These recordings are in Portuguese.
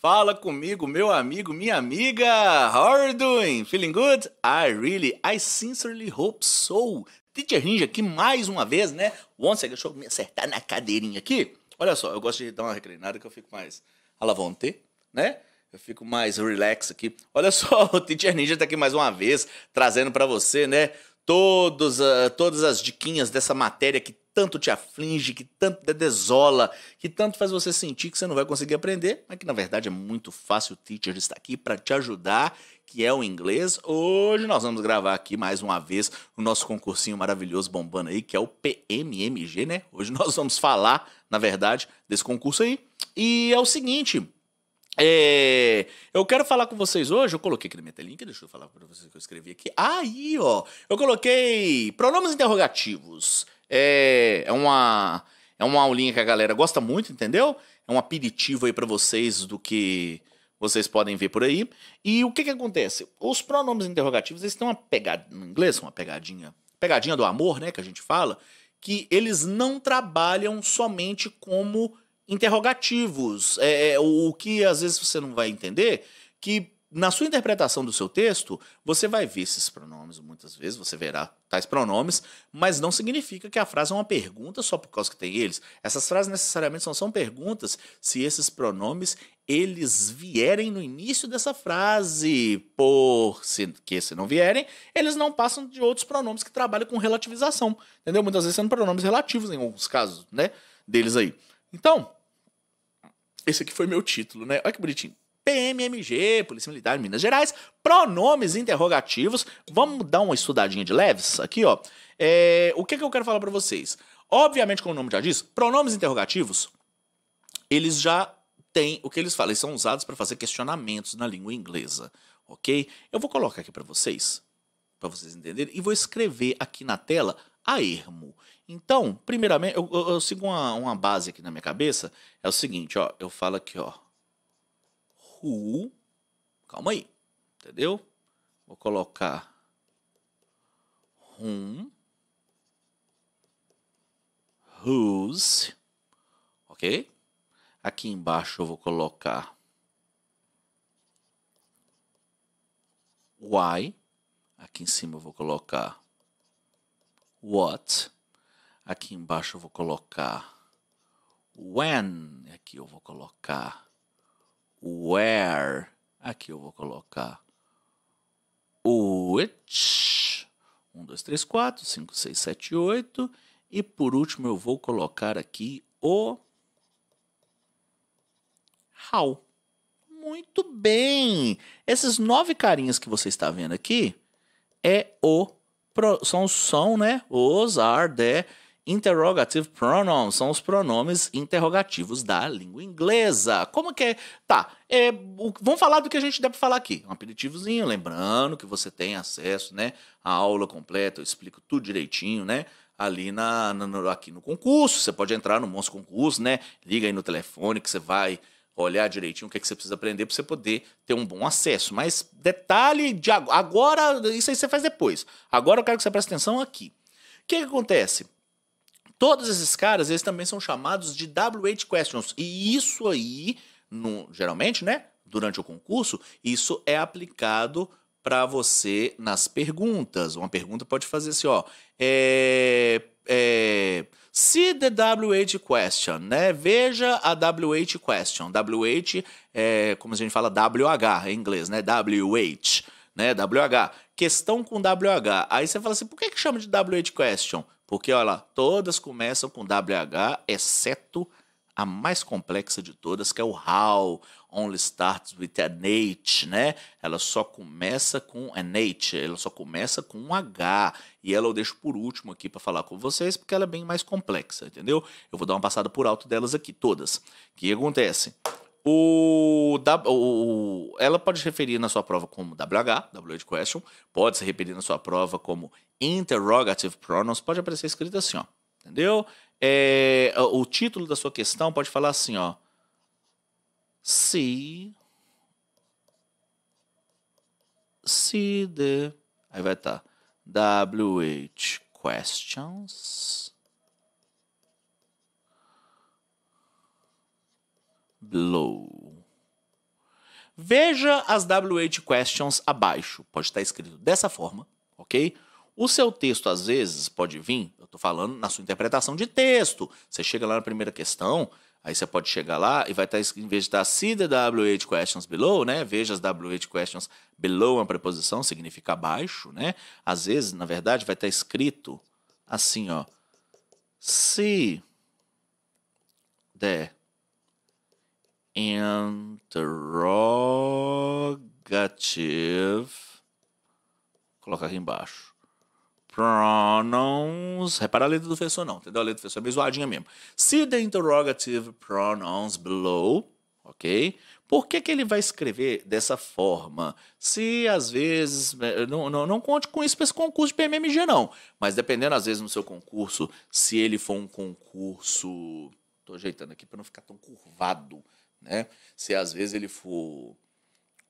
Fala comigo, meu amigo, minha amiga. How are you doing? Feeling good? I really, I sincerely hope so. Teacher Ninja aqui mais uma vez, né? Once deixa eu me acertar na cadeirinha aqui. Olha só, eu gosto de dar uma reclinada que eu fico mais alavante, né? Eu fico mais relax aqui. Olha só, o Teacher Ninja tá aqui mais uma vez, trazendo para você, né? todos, uh, todas as diquinhas dessa matéria que tanto te aflige, que tanto te desola, que tanto faz você sentir que você não vai conseguir aprender, mas que na verdade é muito fácil. O teacher está aqui para te ajudar, que é o inglês. Hoje nós vamos gravar aqui mais uma vez o nosso concursinho maravilhoso bombando aí, que é o PMMG, né? Hoje nós vamos falar, na verdade, desse concurso aí. E é o seguinte, é, eu quero falar com vocês hoje. Eu coloquei aqui na minha telinha, deixa eu falar para vocês o que eu escrevi aqui. Aí, ó, eu coloquei pronomes interrogativos. É, é uma é uma aulinha que a galera gosta muito, entendeu? É um aperitivo aí para vocês do que vocês podem ver por aí. E o que que acontece? Os pronomes interrogativos, eles têm uma pegadinha, no inglês, uma pegadinha, pegadinha do amor, né, que a gente fala, que eles não trabalham somente como interrogativos, é, é, o, o que às vezes você não vai entender, que na sua interpretação do seu texto, você vai ver esses pronomes muitas vezes, você verá tais pronomes, mas não significa que a frase é uma pergunta só por causa que tem eles. Essas frases necessariamente só são perguntas se esses pronomes eles vierem no início dessa frase, por se, que se não vierem, eles não passam de outros pronomes que trabalham com relativização, entendeu? Muitas vezes sendo pronomes relativos em alguns casos, né, deles aí. Então, esse aqui foi meu título, né? Olha que bonitinho. PMMG, Polícia Militar de Minas Gerais, pronomes interrogativos. Vamos dar uma estudadinha de leves aqui, ó. É, o que, que eu quero falar para vocês? Obviamente, como o nome já diz, pronomes interrogativos, eles já têm o que eles falam, eles são usados para fazer questionamentos na língua inglesa, ok? Eu vou colocar aqui para vocês, para vocês entenderem, e vou escrever aqui na tela a ermo. Então, primeiramente, eu, eu, eu sigo uma, uma, base aqui na minha cabeça. É o seguinte, ó. Eu falo aqui, ó. who, Calma aí. Entendeu? Vou colocar. Rum. Whose. Ok? Aqui embaixo eu vou colocar. Why. Aqui em cima eu vou colocar what. Aqui embaixo eu vou colocar when. Aqui eu vou colocar where. Aqui eu vou colocar which. 1, 2, 3, 4, 5, 6, 7, 8. E por último eu vou colocar aqui o how. Muito bem! Esses nove carinhas que você está vendo aqui é o pro, são, são né, os are the interrogative pronouns, são os pronomes interrogativos da língua inglesa. Como que é? Tá, é, o, vamos falar do que a gente deve falar aqui. Um aperitivozinho, lembrando que você tem acesso né, à aula completa, eu explico tudo direitinho, né? ali na, na, aqui no concurso. Você pode entrar no nosso concurso, né? Liga aí no telefone que você vai olhar direitinho o que, é que você precisa aprender para você poder ter um bom acesso. Mas detalhe de agora, isso aí você faz depois. Agora eu quero que você preste atenção aqui. O que, é que acontece? Todos esses caras, eles também são chamados de WH questions. E isso aí, no, geralmente, né? Durante o concurso, isso é aplicado para você nas perguntas. Uma pergunta pode fazer assim, ó. É, é, se the WH question, né? Veja a WH question. WH é como a gente fala WH em inglês, né? WH, né? WH. Questão com WH. Aí você fala assim, por que, que chama de WH question? Porque, olha lá, todas começam com WH, exceto a mais complexa de todas, que é o how. Only Starts with an H, né? Ela só começa com an H, ela só começa com um H. E ela eu deixo por último aqui para falar com vocês, porque ela é bem mais complexa, entendeu? Eu vou dar uma passada por alto delas aqui, todas. O que acontece? O, o, ela pode se referir na sua prova como WH, WH question, pode se referir na sua prova como interrogative pronouns, pode aparecer escrito assim, ó, entendeu? É, o título da sua questão pode falar assim, ó, C, C, the aí vai estar tá, wh questions below veja as wh questions abaixo pode estar tá escrito dessa forma ok o seu texto às vezes pode vir eu estou falando na sua interpretação de texto você chega lá na primeira questão Aí você pode chegar lá e vai tá estar, em vez de estar see the WH questions below, né? Veja as WH questions below, uma preposição, significa abaixo, né? Às vezes, na verdade, vai estar tá escrito assim, ó. See the interrogative. Vou colocar aqui embaixo pronouns. Repara a letra do professor não, entendeu? A letra do professor é meio zoadinha mesmo. See the interrogative pronouns below, ok? Por que, que ele vai escrever dessa forma? Se às vezes. Eh, não, não, não conte com isso para esse concurso de PMMG, não. Mas dependendo, às vezes, no seu concurso, se ele for um concurso. Estou ajeitando aqui para não ficar tão curvado, né? Se às vezes ele for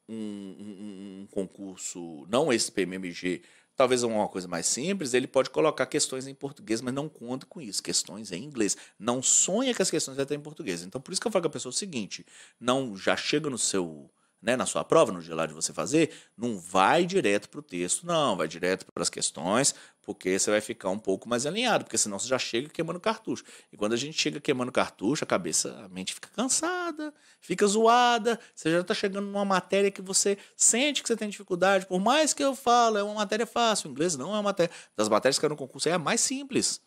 um, um, um concurso, não esse PMMG, talvez uma coisa mais simples, ele pode colocar questões em português, mas não conta com isso, questões em inglês. Não sonha que as questões vão estar em português. Então, por isso que eu falo com a pessoa o seguinte: não já chega no seu né, na sua prova, no gelado de você fazer, não vai direto para o texto, não, vai direto para as questões, porque você vai ficar um pouco mais alinhado, porque senão você já chega queimando cartucho. E quando a gente chega queimando cartucho, a cabeça, a mente fica cansada, fica zoada, você já está chegando numa matéria que você sente que você tem dificuldade, por mais que eu falo, é uma matéria fácil, o inglês não é uma matéria, das matérias que eram é no concurso é a mais simples.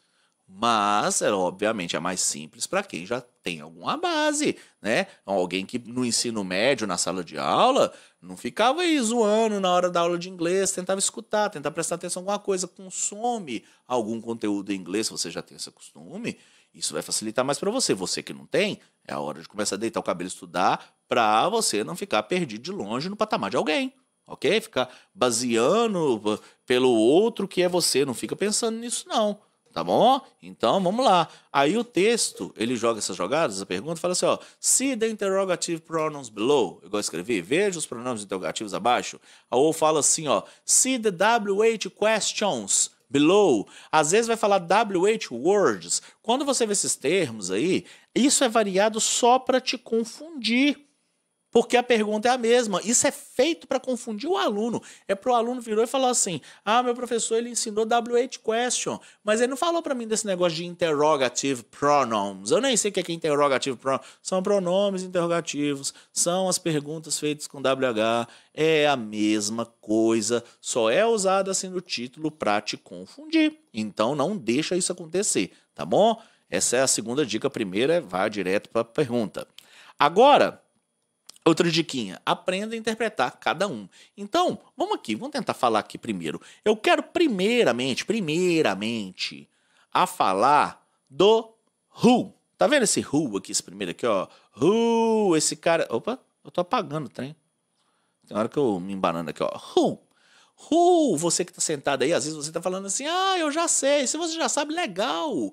Mas, é, obviamente, é mais simples para quem já tem alguma base, né? Alguém que no ensino médio, na sala de aula, não ficava aí zoando na hora da aula de inglês, tentava escutar, tentava prestar atenção em alguma coisa, consome algum conteúdo em inglês, se você já tem esse costume, isso vai facilitar mais para você. Você que não tem, é a hora de começar a deitar o cabelo e estudar para você não ficar perdido de longe no patamar de alguém ok? Ficar baseando pelo outro que é você, não fica pensando nisso não. Tá bom? Então vamos lá. Aí o texto, ele joga essas jogadas, essa pergunta, fala assim: ó, see the interrogative pronouns below, igual eu escrevi, veja os pronomes interrogativos abaixo. Ou fala assim: ó, see the WH questions below. Às vezes vai falar WH words. Quando você vê esses termos aí, isso é variado só para te confundir. Porque a pergunta é a mesma. Isso é feito para confundir o aluno. É para o aluno virou e falar assim: ah, meu professor ele ensinou WH question, mas ele não falou para mim desse negócio de interrogative pronouns. Eu nem sei o que é, é interrogative pronouns. São pronomes interrogativos, são as perguntas feitas com WH. É a mesma coisa, só é usada assim no título para te confundir. Então não deixa isso acontecer, tá bom? Essa é a segunda dica. A primeira é vá direto para a pergunta. Agora, Outra diquinha, aprenda a interpretar cada um. Então, vamos aqui, vamos tentar falar aqui primeiro. Eu quero primeiramente, primeiramente, a falar do who. Tá vendo esse who aqui, esse primeiro aqui, ó? Who, esse cara... Opa, eu tô apagando o trem. Tem hora que eu me embanando aqui, ó. Who. Uh, você que está sentado aí, às vezes você está falando assim, ah, eu já sei. Se você já sabe, legal.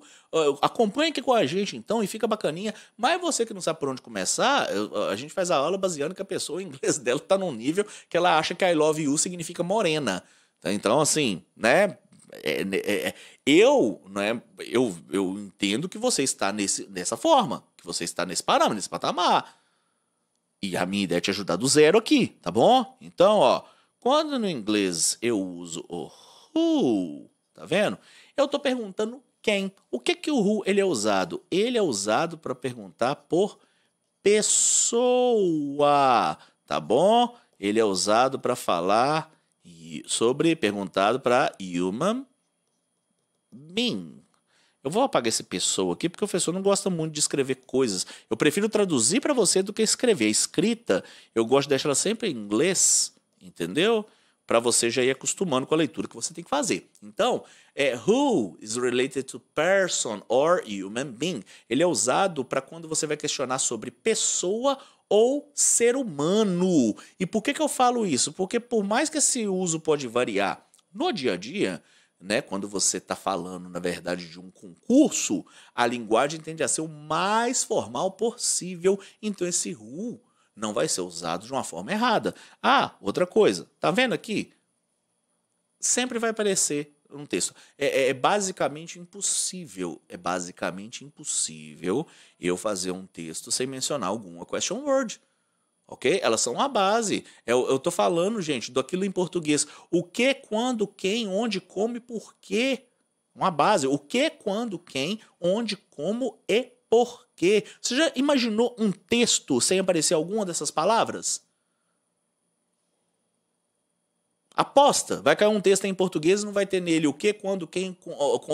Acompanhe aqui com a gente então e fica bacaninha. Mas você que não sabe por onde começar, a gente faz a aula baseando que a pessoa, o inglês dela está num nível que ela acha que I love you significa morena. Tá, então, assim, né é, né? é, é, eu, né, eu, eu entendo que você está nesse, nessa forma, que você está nesse parâmetro, nesse patamar. E a minha ideia é te ajudar do zero aqui, tá bom? Então, ó. Quando no inglês eu uso o who, tá vendo? Eu estou perguntando quem. O que que o who ele é usado? Ele é usado para perguntar por pessoa, tá bom? Ele é usado para falar sobre perguntado para human being. Eu vou apagar esse pessoa aqui porque o professor não gosta muito de escrever coisas. Eu prefiro traduzir para você do que escrever. A escrita, eu gosto de deixar ela sempre em inglês entendeu? Para você já ir acostumando com a leitura que você tem que fazer. Então, é, who is related to person or human being. Ele é usado para quando você vai questionar sobre pessoa ou ser humano. E por que, que eu falo isso? Porque por mais que esse uso pode variar no dia a dia, né, quando você está falando, na verdade, de um concurso, a linguagem tende a ser o mais formal possível. Então, esse who não vai ser usado de uma forma errada. Ah, outra coisa, tá vendo aqui? Sempre vai aparecer um texto. É, é, é basicamente impossível, é basicamente impossível eu fazer um texto sem mencionar alguma question word. Ok? Elas são a base. Eu, é eu tô falando, gente, do aquilo em português. O que, quando, quem, onde, como e por quê. Uma base. O que, quando, quem, onde, como e por quê? Você já imaginou um texto sem aparecer alguma dessas palavras? Aposta, vai cair um texto em português e não vai ter nele o que, quando, quem,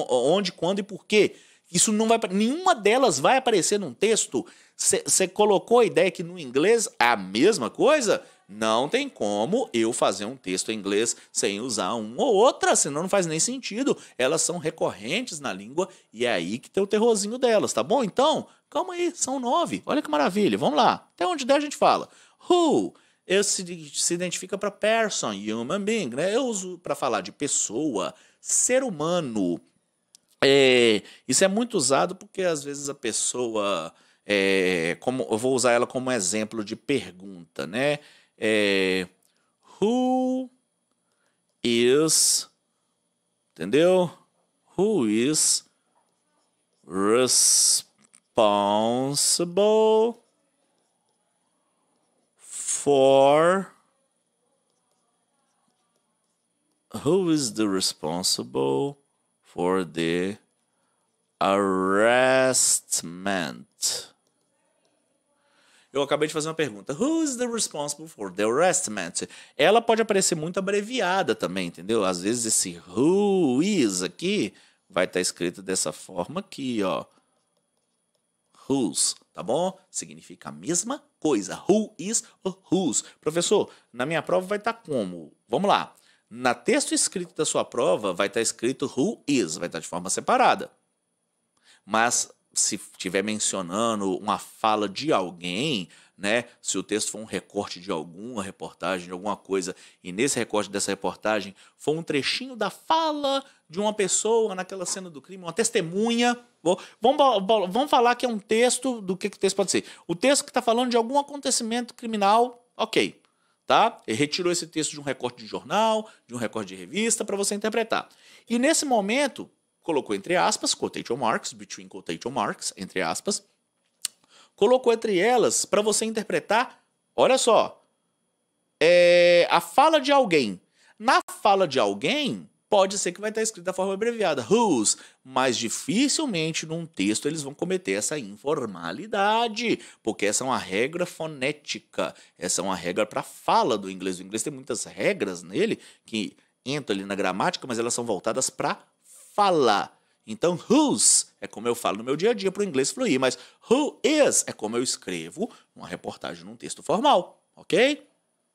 onde, quando e por quê. Isso não vai. Nenhuma delas vai aparecer num texto. Você colocou a ideia que no inglês é a mesma coisa? Não tem como eu fazer um texto em inglês sem usar uma ou outra, senão não faz nem sentido. Elas são recorrentes na língua e é aí que tem o terrorzinho delas, tá bom? Então, calma aí, são nove. Olha que maravilha, vamos lá. Até onde der a gente fala. Who se, se identifica para person, human being, né? Eu uso para falar de pessoa, ser humano. É, isso é muito usado porque às vezes a pessoa. É, como, eu vou usar ela como exemplo de pergunta, né? É, eh, who is. Entendeu? Who is responsible for. Who is the responsible for the arrestment? Eu acabei de fazer uma pergunta. Who is the responsible for the arrestment? Ela pode aparecer muito abreviada também, entendeu? Às vezes esse who is aqui vai estar tá escrito dessa forma aqui, ó. Who's, tá bom? Significa a mesma coisa. Who is who's. Professor, na minha prova vai estar tá como? Vamos lá. Na texto escrito da sua prova vai estar tá escrito who is, vai estar de forma separada. Mas se estiver mencionando uma fala de alguém, né? Se o texto for um recorte de alguma reportagem, de alguma coisa, e nesse recorte dessa reportagem for um trechinho da fala de uma pessoa naquela cena do crime, uma testemunha. Vamos, vamos falar que é um texto do que, que o texto pode ser. O texto que está falando de algum acontecimento criminal, ok. Tá? Ele retirou esse texto de um recorte de jornal, de um recorte de revista, para você interpretar. E nesse momento, colocou entre aspas, quotation marks, between quotation marks, entre aspas, colocou entre elas para você interpretar, olha só, é, a fala de alguém. Na fala de alguém, pode ser que vai estar escrito da forma abreviada, whose, mas dificilmente num texto eles vão cometer essa informalidade, porque essa é uma regra fonética, essa é uma regra para fala do inglês. O inglês tem muitas regras nele que entram ali na gramática, mas elas são voltadas para falar. Então, whose é como eu falo no meu dia a dia para o inglês fluir, mas who is é como eu escrevo uma reportagem num texto formal, ok?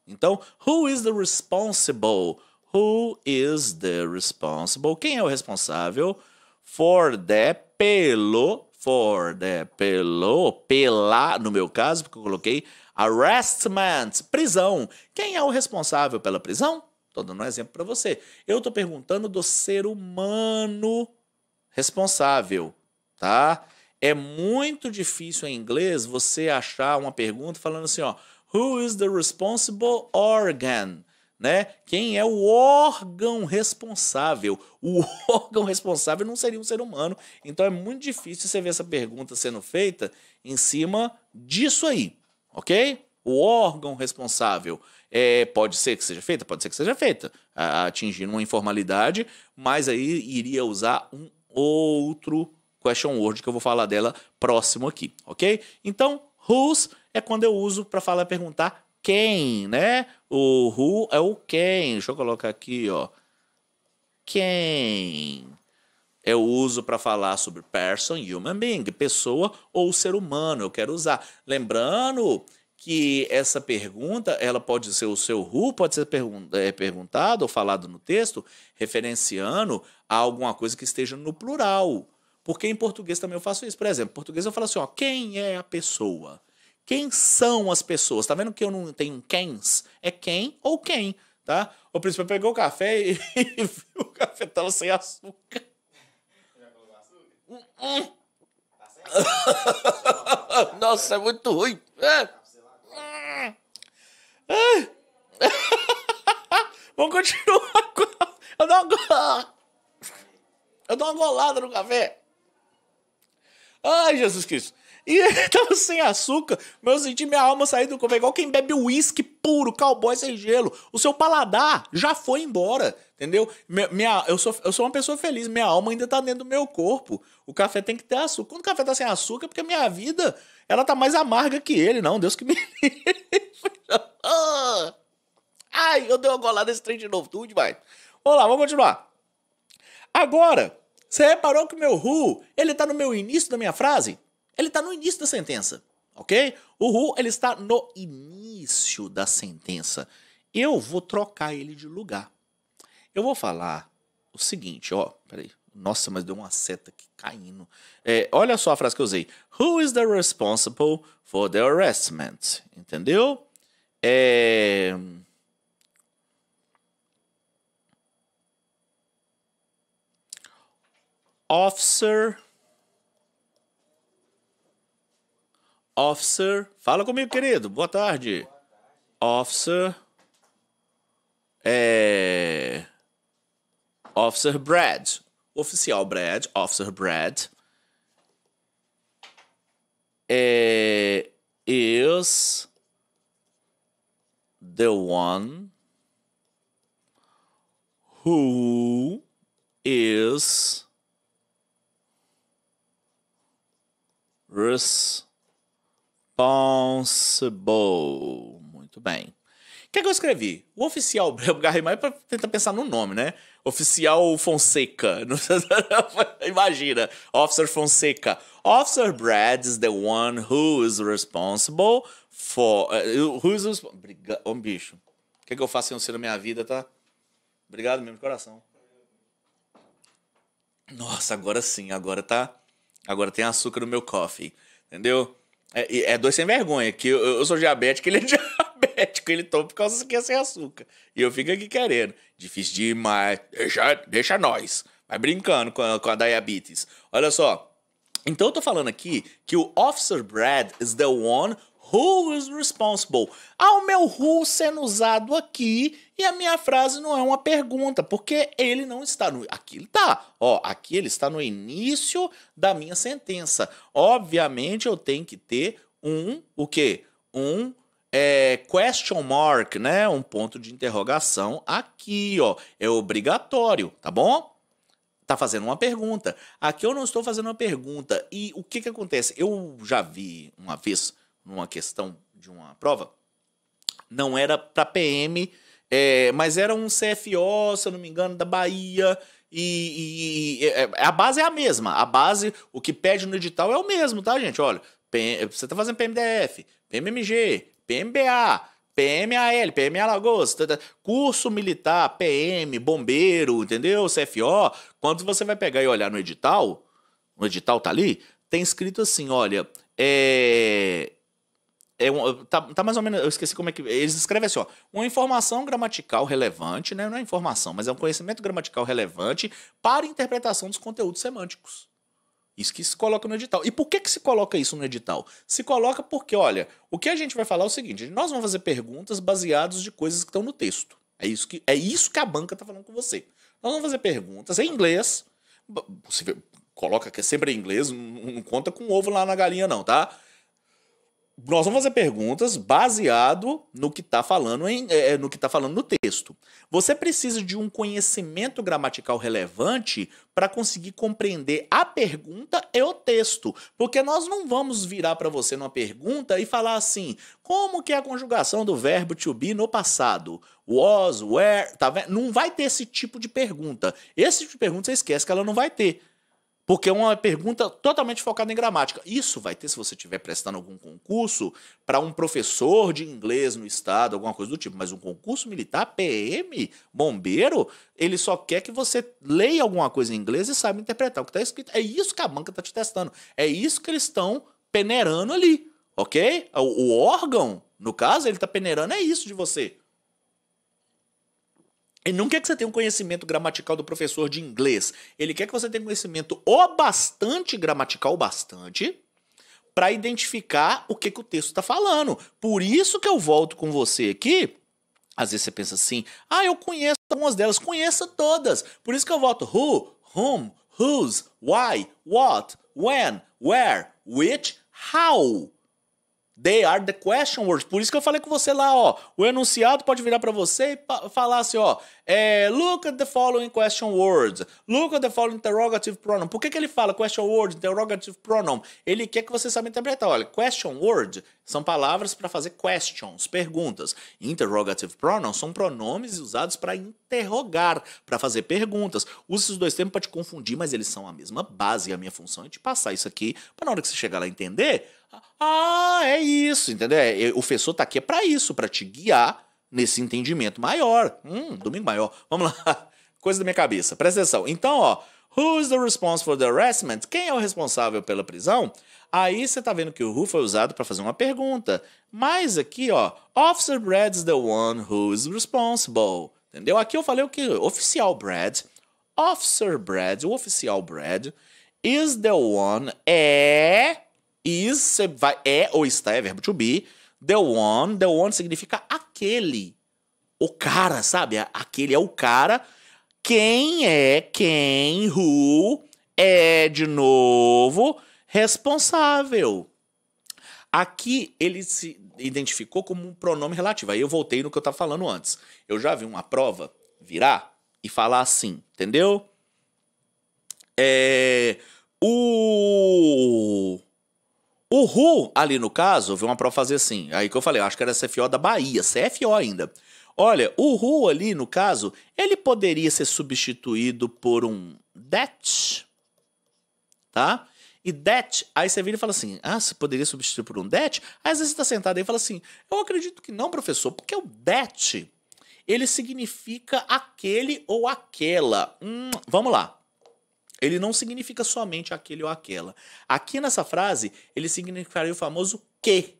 Então, who is the responsible? Who is the responsible? Quem é o responsável for the pelo for the pelo pela no meu caso porque eu coloquei arrestment prisão. Quem é o responsável pela prisão? Estou dando um exemplo para você. Eu estou perguntando do ser humano responsável, tá? É muito difícil em inglês você achar uma pergunta falando assim, ó, who is the responsible organ? Né? Quem é o órgão responsável? O órgão responsável não seria um ser humano. Então é muito difícil você ver essa pergunta sendo feita em cima disso aí, ok? o órgão responsável. É, pode ser que seja feita, pode ser que seja feita, atingindo uma informalidade, mas aí iria usar um outro question word que eu vou falar dela próximo aqui, ok? Então, whose é quando eu uso para falar perguntar quem, né? O who é o quem. Deixa eu colocar aqui, ó. Quem. Eu uso para falar sobre person, human being, pessoa ou ser humano. Eu quero usar. Lembrando que essa pergunta, ela pode ser o seu RU, pode ser pergun é, perguntado ou falado no texto, referenciando a alguma coisa que esteja no plural. Porque em português também eu faço isso. Por exemplo, em português eu falo assim, ó, quem é a pessoa? Quem são as pessoas? Tá vendo que eu não tenho quens? É quem ou quem, tá? O príncipe pegou o café e, viu o café tava sem açúcar. Já colocou açúcar? Uh -uh. Tá açúcar. Nossa, é muito ruim. É. Vamos continuar. Eu dou uma, eu dou uma golada no café. Ai, Jesus Cristo. E ele tava sem açúcar, mas eu senti minha alma sair do corpo. É igual quem bebe uísque puro, cowboy sem gelo. O seu paladar já foi embora, entendeu? Minha, minha, eu, sou, eu sou uma pessoa feliz, minha alma ainda tá dentro do meu corpo. O café tem que ter açúcar. Quando o café tá sem açúcar, é porque a minha vida, ela tá mais amarga que ele. Não, Deus que me Ai, eu dei uma golada nesse trem de novo, tudo demais. Vamos lá, vamos continuar. Agora, você reparou que o meu who, ele tá no meu início da minha frase? Ele tá no início da sentença, ok? O who, ele está no início da sentença. Eu vou trocar ele de lugar. Eu vou falar o seguinte, ó, peraí. Nossa, mas deu uma seta aqui caindo. É, olha só a frase que eu usei. Who is the responsible for the harassment? Entendeu? É... Officer. Officer. Fala comigo, querido. Boa tarde. Officer. É. Officer Brad oficial Brad, Officer Brad, é, is the one who is responsible. Muito bem. O que, é que eu escrevi? O oficial, eu agarrei mais para tentar pensar no nome, né? Oficial Fonseca. Imagina. Officer Fonseca. Officer Brad is the one who is responsible for. Uh, who is responsible. Oh, bicho. O que, é que eu faço sem você na minha vida, tá? Obrigado mesmo de coração. Nossa, agora sim. Agora tá. Agora tem açúcar no meu coffee. Entendeu? É, é dois sem vergonha, que eu, eu sou diabético ele é diabético diabético, ele toma por causa que é sem açúcar. E eu fico aqui querendo. Difícil demais. Deixa, deixa nós. Vai brincando com a, com a diabetes. Olha só. Então eu tô falando aqui que o Officer Brad is the one who is responsible. Há o meu who sendo usado aqui e a minha frase não é uma pergunta, porque ele não está no. Aqui ele está. Ó, aqui ele está no início da minha sentença. Obviamente eu tenho que ter um o quê? Um é, question mark, né? Um ponto de interrogação aqui, ó. É obrigatório, tá bom? Tá fazendo uma pergunta. Aqui eu não estou fazendo uma pergunta. E o que que acontece? Eu já vi uma vez numa questão de uma prova, não era para PM, é, mas era um CFO, se eu não me engano, da Bahia. E, e, e, é, é, a base é a mesma. A base, o que pede no edital é o mesmo, tá, gente? Olha, PM, você tá fazendo PMDF, PMMG, PMBA, PMAL, PM Alagoas, curso militar, PM, bombeiro, entendeu? CFO. Quando você vai pegar e olhar no edital, no edital tá ali, tem escrito assim, olha, é... É um, tá, tá, mais ou menos, eu esqueci como é que. Eles escrevem assim, ó. Uma informação gramatical relevante, né? Não é informação, mas é um conhecimento gramatical relevante para interpretação dos conteúdos semânticos. Isso que se coloca no edital. E por que, que se coloca isso no edital? Se coloca porque, olha, o que a gente vai falar é o seguinte: nós vamos fazer perguntas baseadas de coisas que estão no texto. É isso que, é isso que a banca está falando com você. Nós vamos fazer perguntas em inglês. Você coloca que é sempre em inglês, não, não conta com ovo lá na galinha, não, tá? nós vamos fazer perguntas baseado no que está falando em, é, é no que está falando no texto. Você precisa de um conhecimento gramatical relevante para conseguir compreender a pergunta e o texto, porque nós não vamos virar para você numa pergunta e falar assim: como que é a conjugação do verbo to be no passado? Was, where, tá vendo? Não vai ter esse tipo de pergunta. Esse tipo de pergunta você esquece que ela não vai ter. Porque é uma pergunta totalmente focada em gramática. Isso vai ter se você estiver prestando algum concurso para um professor de inglês no estado, alguma coisa do tipo. Mas um concurso militar, PM, bombeiro, ele só quer que você leia alguma coisa em inglês e saiba interpretar o que está escrito. É isso que a banca está te testando. É isso que eles estão peneirando ali, ok? O, o órgão, no caso, ele está peneirando é isso de você. Ele não quer que você tenha um conhecimento gramatical do professor de inglês. Ele quer que você tenha conhecimento o bastante gramatical, o bastante, para identificar o que, que o texto está falando. Por isso que eu volto com você aqui. Às vezes você pensa assim, ah, eu conheço algumas delas, conheça todas. Por isso que eu volto who, whom, whose, why, what, when, where, which, how. They are the question words. Por isso que eu falei com você lá, ó. O enunciado pode virar para você e falar assim, ó. É, look at the following question words. Look at the following interrogative pronoun. Por que, que ele fala question word, interrogative pronoun? Ele quer que você saiba interpretar. Olha, question word são palavras para fazer questions, perguntas. Interrogative pronoun são pronomes usados para interrogar, para fazer perguntas. Usa esses dois termos para te confundir, mas eles são a mesma base. E a minha função é te passar isso aqui para na hora que você chegar lá entender. Ah, é isso, entendeu? É, o professor tá aqui é para isso, para te guiar nesse entendimento maior. Hum, domingo maior. Vamos lá. Coisa da minha cabeça. Presta atenção. Então, ó, who is the responsible for the harassment? Quem é o responsável pela prisão? Aí você tá vendo que o who foi usado para fazer uma pergunta. Mas aqui, ó, Officer is the one who is responsible. Entendeu? Aqui eu falei o que? Oficial Brad. Officer Brad, o oficial Brad, is the one é is, vai, é ou está, é verbo to be, The One, The One significa aquele. O cara, sabe? Aquele é o cara. Quem é, quem, who é, de novo, responsável. Aqui ele se identificou como um pronome relativo. Aí eu voltei no que eu estava falando antes. Eu já vi uma prova virar e falar assim, entendeu? É, o o Ru, ali no caso, viu uma prova fazer assim. Aí que eu falei, eu acho que era CFO da Bahia, CFO ainda. Olha, o Ru ali, no caso, ele poderia ser substituído por um that, tá? E that, aí você vira e fala assim, ah, você poderia substituir por um that? Aí às vezes você tá sentado aí e fala assim, eu acredito que não, professor, porque o that, ele significa aquele ou aquela. Hum, vamos lá. Ele não significa somente aquele ou aquela. Aqui nessa frase, ele significaria o famoso que.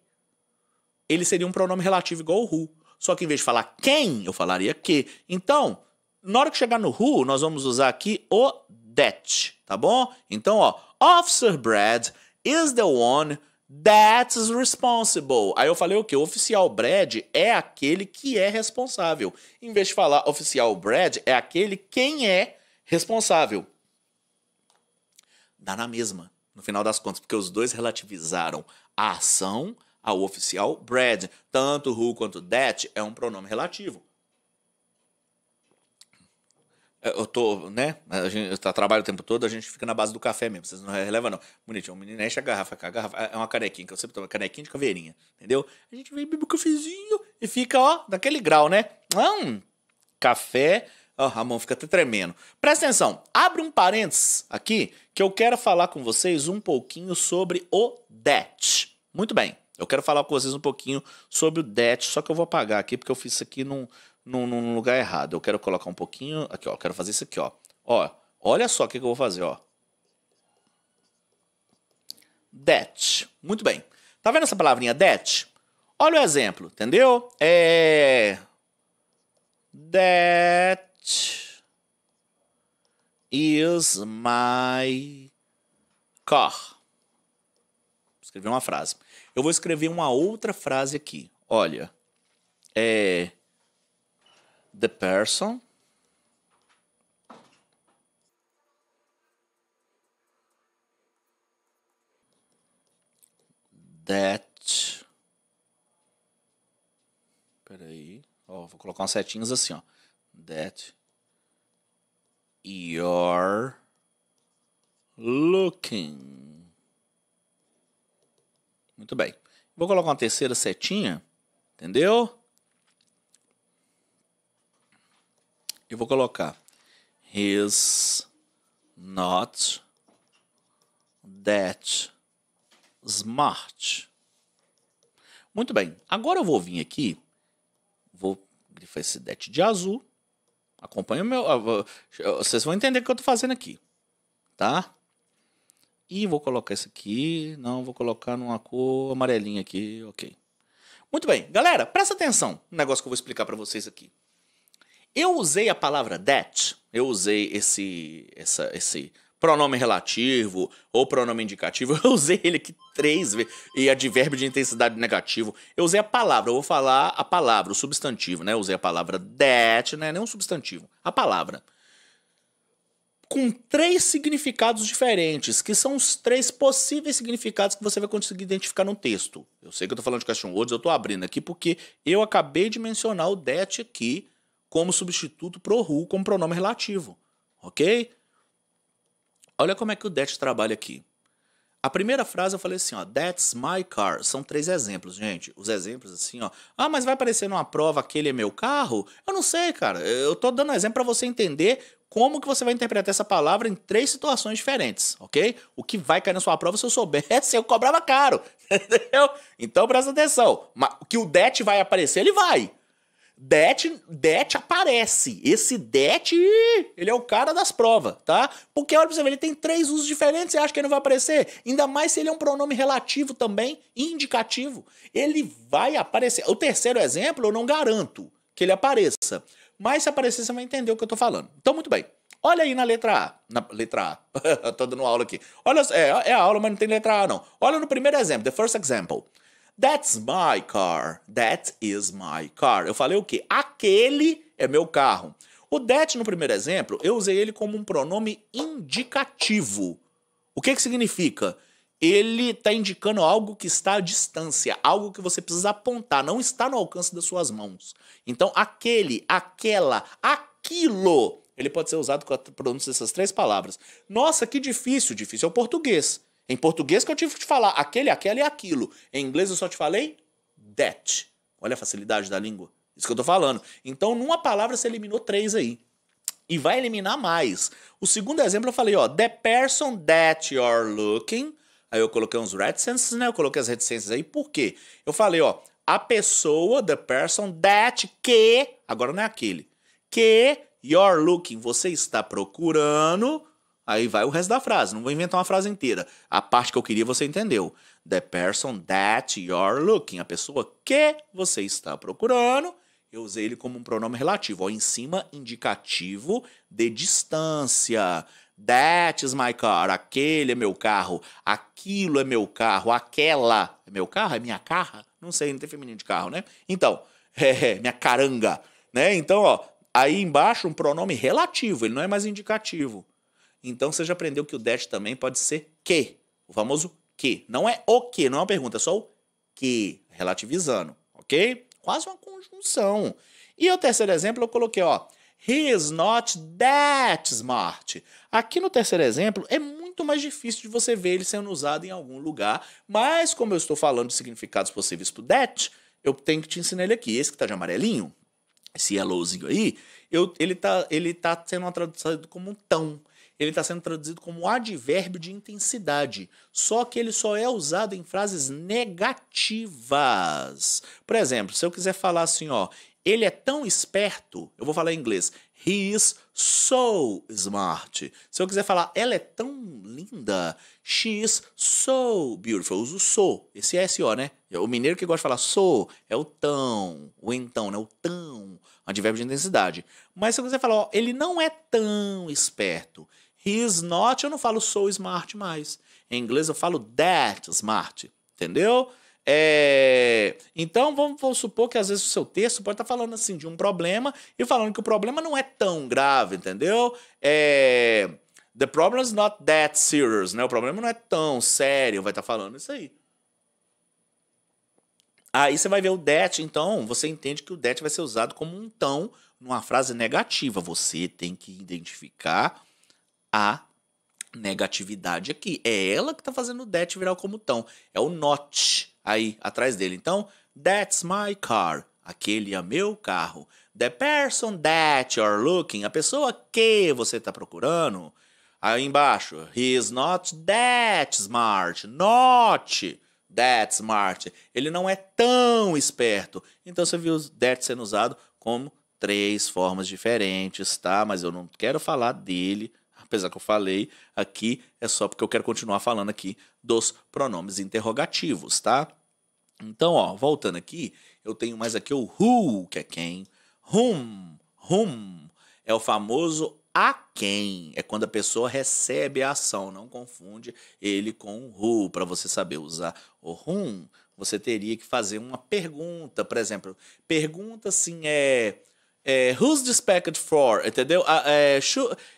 Ele seria um pronome relativo igual ao who. Só que em vez de falar quem, eu falaria que. Então, na hora que chegar no who, nós vamos usar aqui o that, tá bom? Então, ó, Officer Brad is the one that's responsible. Aí eu falei o quê? O oficial Brad é aquele que é responsável. Em vez de falar oficial Brad, é aquele quem é responsável dá na mesma, no final das contas, porque os dois relativizaram a ação ao oficial Brad. Tanto who quanto that é um pronome relativo. É, eu tô, né? A gente tá, trabalho o tempo todo, a gente fica na base do café mesmo. Vocês não relevam, não. Bonitinho, o menino enche a garrafa, a garrafa é uma canequinha, que eu sempre tomo, canequinha de caveirinha, entendeu? A gente vem bebe um cafezinho e fica, ó, daquele grau, né? Hum, café Oh, a mão fica até tremendo. Presta atenção, abre um parênteses aqui que eu quero falar com vocês um pouquinho sobre o debt. Muito bem, eu quero falar com vocês um pouquinho sobre o debt, só que eu vou apagar aqui porque eu fiz isso aqui num, num, num lugar errado. Eu quero colocar um pouquinho, aqui ó, eu quero fazer isso aqui ó. Ó, olha só o que, que eu vou fazer ó. Debt, muito bem. Tá vendo essa palavrinha debt? Olha o exemplo, entendeu? É... Debt is my car. Escrevi uma frase. Eu vou escrever uma outra frase aqui. Olha, é the person that Peraí, ó, vou colocar uns setinhos assim, ó. That You're looking. Muito bem. Vou colocar uma terceira setinha, entendeu? Eu vou colocar He's not that smart. Muito bem. Agora eu vou vir aqui, vou grifar esse det de azul Acompanha o meu. Vocês vão entender o que eu estou fazendo aqui. Tá? E vou colocar isso aqui. Não, vou colocar numa cor amarelinha aqui. Ok. Muito bem. Galera, presta atenção no negócio que eu vou explicar para vocês aqui. Eu usei a palavra that. Eu usei esse, essa, esse pronome relativo ou pronome indicativo. Eu usei ele aqui três vezes. E advérbio de intensidade negativo. Eu usei a palavra, eu vou falar a palavra, o substantivo, né? Eu usei a palavra that, né? Não um substantivo, a palavra. Com três significados diferentes, que são os três possíveis significados que você vai conseguir identificar no texto. Eu sei que eu tô falando de question words, eu tô abrindo aqui porque eu acabei de mencionar o that aqui como substituto pro who, como pronome relativo. Ok? Olha como é que o that trabalha aqui. A primeira frase eu falei assim, ó, that's my car. São três exemplos, gente. Os exemplos assim, ó. Ah, mas vai aparecer numa prova aquele é meu carro? Eu não sei, cara. Eu tô dando exemplo para você entender como que você vai interpretar essa palavra em três situações diferentes, ok? O que vai cair na sua prova, se eu soubesse, eu cobrava caro, entendeu? Então presta atenção. Mas que o that vai aparecer, ele vai. Det, Det aparece. Esse Det, ele é o cara das provas, tá? Porque olha pra você ver, ele tem três usos diferentes, você acha que ele não vai aparecer? Ainda mais se ele é um pronome relativo também, indicativo. Ele vai aparecer. O terceiro exemplo, eu não garanto que ele apareça. Mas se aparecer, você vai entender o que eu tô falando. Então, muito bem. Olha aí na letra A. Na letra A. Tô dando aula aqui. Olha, é, é a aula, mas não tem letra A, não. Olha no primeiro exemplo, the first example. That's my car. That is my car. Eu falei o quê? Aquele é meu carro. O that no primeiro exemplo, eu usei ele como um pronome indicativo. O que, que significa? Ele está indicando algo que está à distância, algo que você precisa apontar, não está no alcance das suas mãos. Então, aquele, aquela, aquilo, ele pode ser usado com a pronúncia dessas três palavras. Nossa, que difícil. Difícil é o português. Em português que eu tive que te falar aquele, aquela e aquilo. Em inglês eu só te falei that. Olha a facilidade da língua. Isso que eu tô falando. Então, numa palavra você eliminou três aí. E vai eliminar mais. O segundo exemplo eu falei, ó, the person that you're looking. Aí eu coloquei uns reticences, né? Eu coloquei as reticências aí. Por quê? Eu falei, ó, a pessoa, the person that que, agora não é aquele, que you're looking, você está procurando, Aí vai o resto da frase. Não vou inventar uma frase inteira. A parte que eu queria você entendeu. The person that you're looking. A pessoa que você está procurando. Eu usei ele como um pronome relativo. Ó, em cima, indicativo de distância. That is my car. Aquele é meu carro. Aquilo é meu carro. Aquela é meu carro? É minha carra? Não sei, não tem feminino de carro, né? Então, é, minha caranga. Né? Então, ó, aí embaixo um pronome relativo, ele não é mais indicativo. Então você já aprendeu que o that também pode ser que, o famoso que. Não é o que, não é uma pergunta, é só o que, relativizando, ok? Quase uma conjunção. E o terceiro exemplo eu coloquei, ó, he is not that smart. Aqui no terceiro exemplo é muito mais difícil de você ver ele sendo usado em algum lugar, mas como eu estou falando de significados possíveis para o that, eu tenho que te ensinar ele aqui. Esse que está de amarelinho, esse yellowzinho aí, eu, ele, tá, ele tá sendo traduzido como um tão ele está sendo traduzido como advérbio de intensidade, só que ele só é usado em frases negativas. Por exemplo, se eu quiser falar assim, ó, ele é tão esperto, eu vou falar em inglês, he is so smart. Se eu quiser falar, ela é tão linda, she is so beautiful, eu uso so, esse é S-O, né? O mineiro que gosta de falar so é o tão, o então, né? O tão, advérbio de intensidade. Mas se eu quiser falar, ó, ele não é tão esperto, Is not, eu não falo sou smart mais. Em inglês eu falo that smart, entendeu? É... Então vamos, vamos, supor que às vezes o seu texto pode estar tá falando assim de um problema e falando que o problema não é tão grave, entendeu? É... The problem is not that serious, né? O problema não é tão sério, vai estar tá falando isso aí. Aí você vai ver o that, então você entende que o that vai ser usado como um tão numa frase negativa. Você tem que identificar a negatividade aqui. É ela que está fazendo o that virar como tão. É o not aí atrás dele. Então, that's my car. Aquele é meu carro. The person that you're looking, a pessoa que você está procurando. Aí embaixo, he is not that smart. Not that smart. Ele não é tão esperto. Então você viu that sendo usado como três formas diferentes, tá? Mas eu não quero falar dele Apesar que eu falei aqui, é só porque eu quero continuar falando aqui dos pronomes interrogativos, tá? Então, ó, voltando aqui, eu tenho mais aqui o who, que é quem, whom, whom, é o famoso a quem, é quando a pessoa recebe a ação, não confunde ele com o who, para você saber usar o whom, você teria que fazer uma pergunta, por exemplo, pergunta assim é é, who's this packet for? Entendeu? É,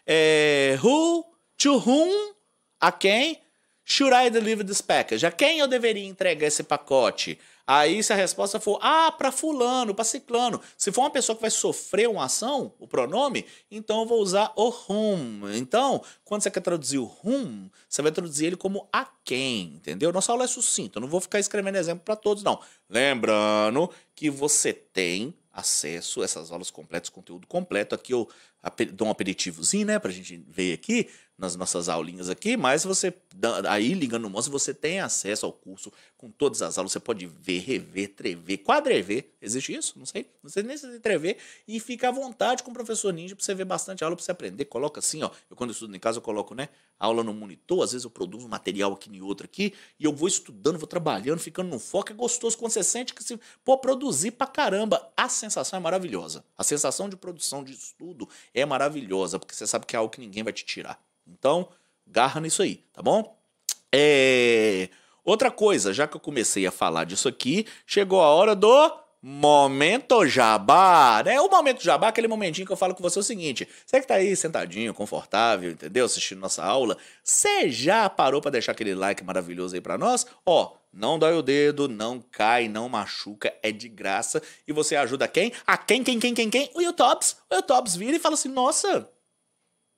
é, who, to whom, a quem should I deliver this package? A quem eu deveria entregar esse pacote? Aí, se a resposta for, ah, para fulano, para ciclano, se for uma pessoa que vai sofrer uma ação, o pronome, então eu vou usar o whom. Então, quando você quer traduzir o whom, você vai traduzir ele como a quem, entendeu? Nossa aula é sucinta, eu não vou ficar escrevendo exemplo para todos, não. Lembrando que você tem acesso a essas aulas completas, conteúdo completo. Aqui eu dou um aperitivozinho, né, pra gente ver aqui nas nossas aulinhas aqui, mas você aí ligando no Monstro, você tem acesso ao curso com todas as aulas, você pode ver, rever, trever, quadrever, existe isso? Não sei, não sei nem se trever, e fica à vontade com o professor Ninja pra você ver bastante aula, pra você aprender, coloca assim, ó, eu quando eu estudo em casa eu coloco, né, aula no monitor, às vezes eu produzo material aqui e outro aqui, e eu vou estudando, vou trabalhando, ficando no foco, é gostoso quando você sente que se, pô, produzir pra caramba, a sensação é maravilhosa, a sensação de produção, de estudo, é maravilhosa, porque você sabe que é algo que ninguém vai te tirar. Então, garra nisso aí, tá bom? É... Outra coisa, já que eu comecei a falar disso aqui, chegou a hora do Momento Jabá. né? o Momento Jabá, aquele momentinho que eu falo com você é o seguinte: você que tá aí sentadinho, confortável, entendeu? Assistindo nossa aula, você já parou para deixar aquele like maravilhoso aí para nós? Ó, não dói o dedo, não cai, não machuca, é de graça. E você ajuda quem? A quem, quem, quem, quem, quem? O YouTubes. O YouTubes vira e fala assim: nossa, o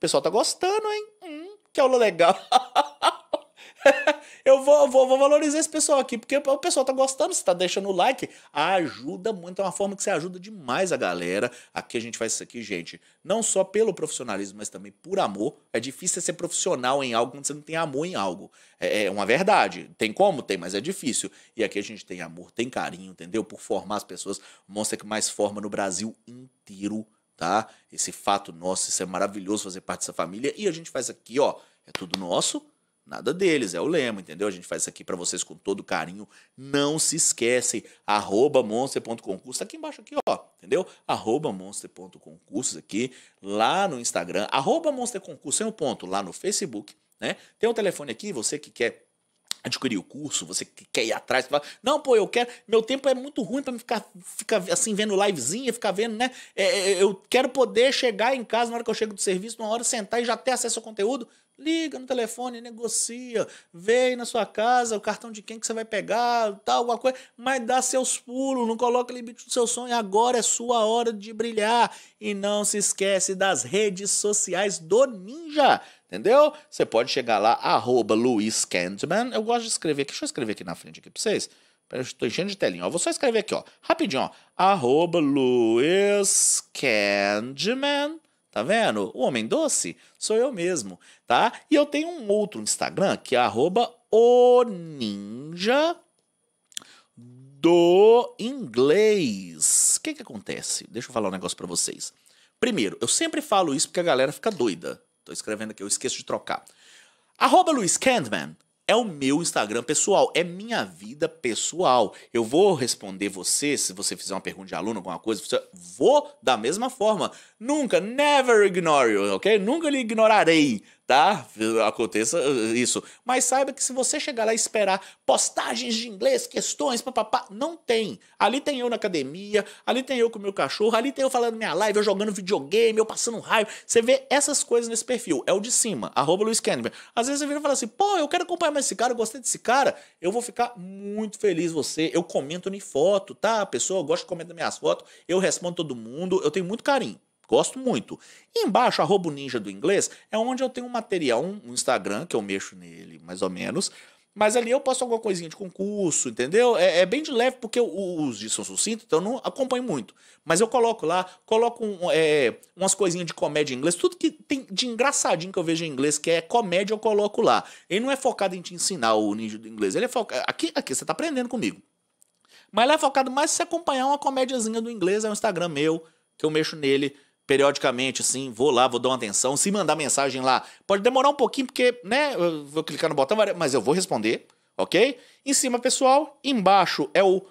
pessoal tá gostando, hein? Hum, que aula legal. Eu vou, vou, vou valorizar esse pessoal aqui, porque o pessoal tá gostando, você tá deixando o like, ajuda muito, é uma forma que você ajuda demais a galera. Aqui a gente faz isso aqui, gente, não só pelo profissionalismo, mas também por amor. É difícil ser profissional em algo quando você não tem amor em algo. É, é uma verdade. Tem como? Tem, mas é difícil. E aqui a gente tem amor, tem carinho, entendeu? Por formar as pessoas, mostra que mais forma no Brasil inteiro tá? Esse fato nosso, isso é maravilhoso fazer parte dessa família. E a gente faz aqui, ó, é tudo nosso, Nada deles, é o lema, entendeu? A gente faz isso aqui para vocês com todo carinho. Não se esquecem, arroba monster.concursos, tá aqui embaixo aqui, ó, entendeu? Arroba monster.concursos aqui, lá no Instagram, arroba monsterconcursos, sem o um ponto, lá no Facebook, né? Tem um telefone aqui, você que quer adquirir o curso, você quer ir atrás, fala, não, pô, eu quero, meu tempo é muito ruim para ficar, ficar assim vendo livezinha, ficar vendo, né? É, é, eu quero poder chegar em casa na hora que eu chego do serviço, numa hora sentar e já ter acesso ao conteúdo. Liga no telefone, negocia, vem na sua casa o cartão de quem que você vai pegar, tal, alguma coisa, mas dá seus pulos, não coloca limite no seu sonho, agora é sua hora de brilhar. E não se esquece das redes sociais do Ninja. Entendeu? Você pode chegar lá, arroba Luiz Candman. Eu gosto de escrever aqui. Deixa eu escrever aqui na frente aqui pra vocês. Eu estou enchendo de telinha. Ó. Vou só escrever aqui, ó. Rapidinho, ó. Arroba Luiz Candman. Tá vendo? O Homem Doce sou eu mesmo, tá? E eu tenho um outro Instagram que é arroba oninja do inglês. O que que acontece? Deixa eu falar um negócio para vocês. Primeiro, eu sempre falo isso porque a galera fica doida. Tô escrevendo aqui, eu esqueço de trocar. Arroba Luiz Candman é o meu Instagram pessoal, é minha vida pessoal. Eu vou responder você se você fizer uma pergunta de aluno, alguma coisa, vou da mesma forma. Nunca, never ignore you, ok? Nunca lhe ignorarei tá? Aconteça eh, isso. Mas saiba que se você chegar lá e esperar postagens de inglês, questões, papapá, não tem. Ali tem eu na academia, ali tem eu com meu cachorro, ali tem eu falando minha live, eu jogando videogame, eu passando um raio. Você vê essas coisas nesse perfil. É o de cima, arroba Luiz Kenneber. Às vezes você vira e fala assim, pô, eu quero acompanhar mais esse cara, eu gostei desse cara. Eu vou ficar muito feliz você. Eu comento em foto, tá? A pessoa gosta de comentar minhas fotos, eu respondo todo mundo, eu tenho muito carinho. Gosto muito. E embaixo, arroba ninja do inglês, é onde eu tenho um material, um Instagram, que eu mexo nele mais ou menos. Mas ali eu posto alguma coisinha de concurso, entendeu? É, é bem de leve, porque os de são sucinto então eu não acompanho muito. Mas eu coloco lá, coloco um, é, umas coisinhas de comédia em inglês, tudo que tem de engraçadinho que eu vejo em inglês, que é comédia, eu coloco lá. Ele não é focado em te ensinar o ninja do inglês, ele é focado. Aqui, aqui você tá aprendendo comigo. Mas ele é focado mais se acompanhar uma comédiazinha do inglês, é um Instagram meu, que eu mexo nele periodicamente, assim, vou lá, vou dar uma atenção. Se mandar mensagem lá, pode demorar um pouquinho, porque, né, eu vou clicar no botão, mas eu vou responder, ok? Em cima, pessoal, embaixo é o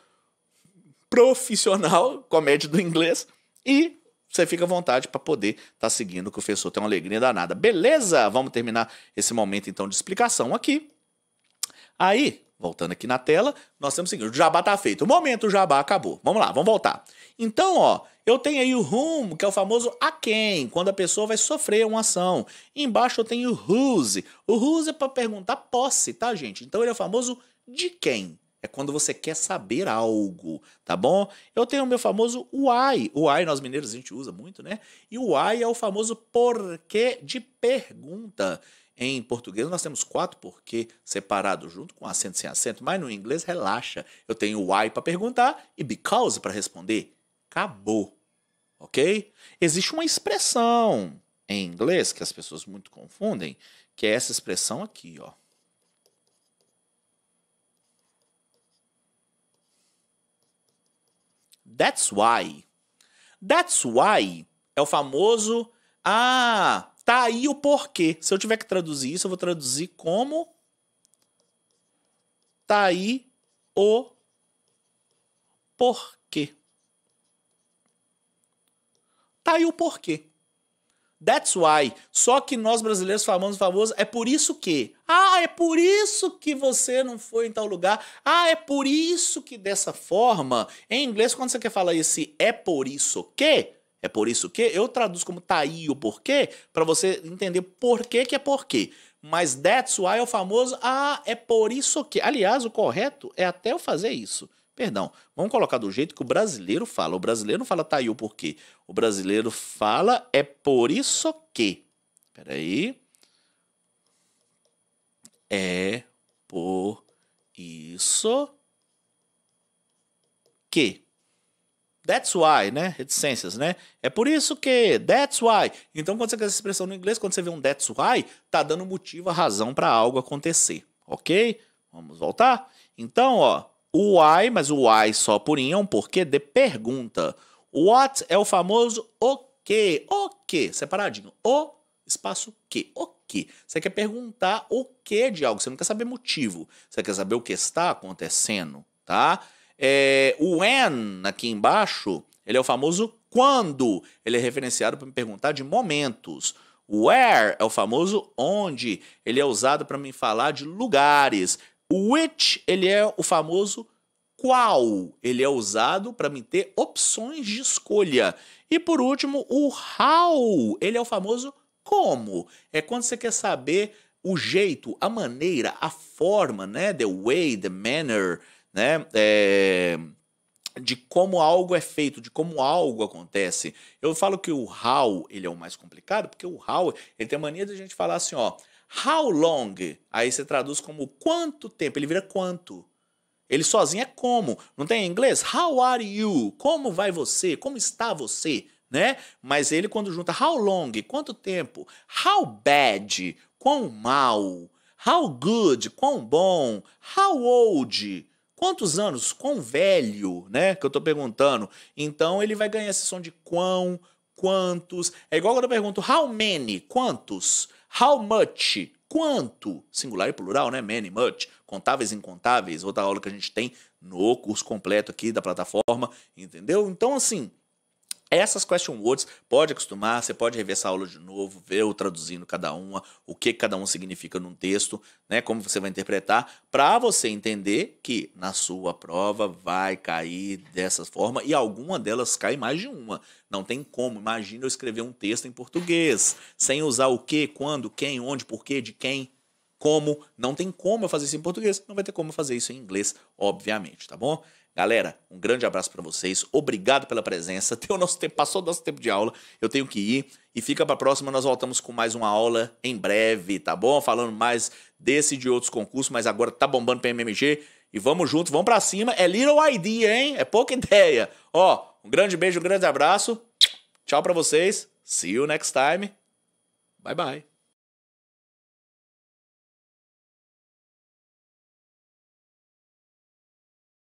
profissional, comédia do inglês, e você fica à vontade para poder estar tá seguindo o professor. Tem uma alegria danada. Beleza? Vamos terminar esse momento, então, de explicação aqui. Aí, Voltando aqui na tela, nós temos o seguinte: o jabá está feito. O momento o jabá acabou. Vamos lá, vamos voltar. Então, ó, eu tenho aí o whom, que é o famoso a quem, quando a pessoa vai sofrer uma ação. E embaixo eu tenho o whose. O whose é para perguntar posse, tá, gente? Então ele é o famoso de quem. É quando você quer saber algo, tá bom? Eu tenho o meu famoso why. O why nós mineiros a gente usa muito, né? E o why é o famoso porquê de pergunta. Em português nós temos quatro porque separado junto com acento sem acento, mas no inglês relaxa. Eu tenho why para perguntar e because para responder. Acabou. OK? Existe uma expressão em inglês que as pessoas muito confundem, que é essa expressão aqui, ó. That's why. That's why é o famoso ah, Tá aí o porquê. Se eu tiver que traduzir isso, eu vou traduzir como. Tá aí o porquê. Tá aí o porquê. That's why. Só que nós brasileiros falamos famoso é por isso que. Ah, é por isso que você não foi em tal lugar. Ah, é por isso que dessa forma. Em inglês, quando você quer falar esse é por isso que, é por isso que eu traduzo como tá aí o porquê, para você entender por que, que é porquê. Mas that's why é o famoso, ah, é por isso que. Aliás, o correto é até eu fazer isso. Perdão, vamos colocar do jeito que o brasileiro fala. O brasileiro não fala tá aí o porquê. O brasileiro fala é por isso que. Peraí. É por isso que. That's why, né? Reticências, né? É por isso que. That's why. Então, quando você quer essa expressão no inglês, quando você vê um that's why, tá dando motivo, a razão para algo acontecer, ok? Vamos voltar? Então, ó, o why, mas o why só por in é um porquê de pergunta. What é o famoso o que, o que, separadinho. O espaço que, o que. Você quer perguntar o que de algo, você não quer saber motivo. Você quer saber o que está acontecendo, tá? É, o when aqui embaixo, ele é o famoso quando. Ele é referenciado para me perguntar de momentos. Where é o famoso onde. Ele é usado para me falar de lugares. Which, ele é o famoso qual. Ele é usado para me ter opções de escolha. E por último, o how. Ele é o famoso como. É quando você quer saber o jeito, a maneira, a forma, né? The way, the manner né? É, de como algo é feito, de como algo acontece. Eu falo que o how ele é o mais complicado, porque o how ele tem a mania de a gente falar assim, ó, how long, aí você traduz como quanto tempo, ele vira quanto. Ele sozinho é como, não tem em inglês? How are you? Como vai você? Como está você? Né? Mas ele quando junta how long, quanto tempo, how bad, quão mal, how good, quão bom, how old, Quantos anos? Quão velho, né? Que eu tô perguntando. Então ele vai ganhar esse som de quão, quantos. É igual quando eu pergunto how many, quantos? How much, quanto? Singular e plural, né? Many, much. Contáveis, e incontáveis. Outra aula que a gente tem no curso completo aqui da plataforma, entendeu? Então, assim, essas question words pode acostumar, você pode rever essa aula de novo, ver eu traduzindo cada uma, o que cada um significa num texto, né, como você vai interpretar, para você entender que na sua prova vai cair dessa forma e alguma delas cai mais de uma. Não tem como. Imagina eu escrever um texto em português sem usar o que, quando, quem, onde, porquê, de quem como, não tem como eu fazer isso em português, não vai ter como fazer isso em inglês, obviamente, tá bom? Galera, um grande abraço para vocês. Obrigado pela presença. Tem o nosso tempo, passou o nosso tempo de aula. Eu tenho que ir e fica para a próxima. Nós voltamos com mais uma aula em breve, tá bom? Falando mais desse e de outros concursos, mas agora tá bombando PMMG e vamos juntos, vamos para cima. É little idea, hein? É pouca ideia. Ó, um grande beijo, um grande abraço. Tchau para vocês. See you next time. Bye bye.